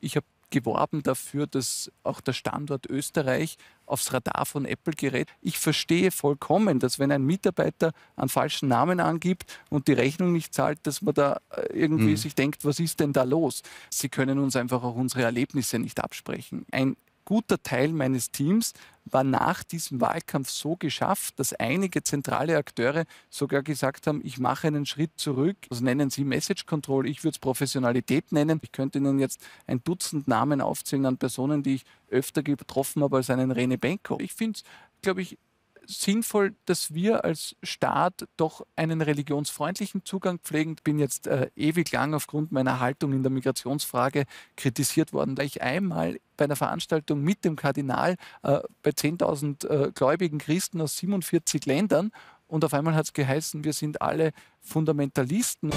Ich habe geworben dafür, dass auch der Standort Österreich aufs Radar von Apple gerät. Ich verstehe vollkommen, dass wenn ein Mitarbeiter einen falschen Namen angibt und die Rechnung nicht zahlt, dass man da äh, irgendwie mhm. sich denkt, was ist denn da los? Sie können uns einfach auch unsere Erlebnisse nicht absprechen. Ein guter Teil meines Teams war nach diesem Wahlkampf so geschafft, dass einige zentrale Akteure sogar gesagt haben, ich mache einen Schritt zurück. Das also nennen sie Message Control, ich würde es Professionalität nennen. Ich könnte Ihnen jetzt ein Dutzend Namen aufzählen an Personen, die ich öfter getroffen habe als einen Rene Benko. Ich finde es, glaube ich, sinnvoll, dass wir als Staat doch einen religionsfreundlichen Zugang pflegen. Ich bin jetzt äh, ewig lang aufgrund meiner Haltung in der Migrationsfrage kritisiert worden, da ich einmal bei einer Veranstaltung mit dem Kardinal äh, bei 10.000 äh, gläubigen Christen aus 47 Ländern. Und auf einmal hat es geheißen, wir sind alle Fundamentalisten.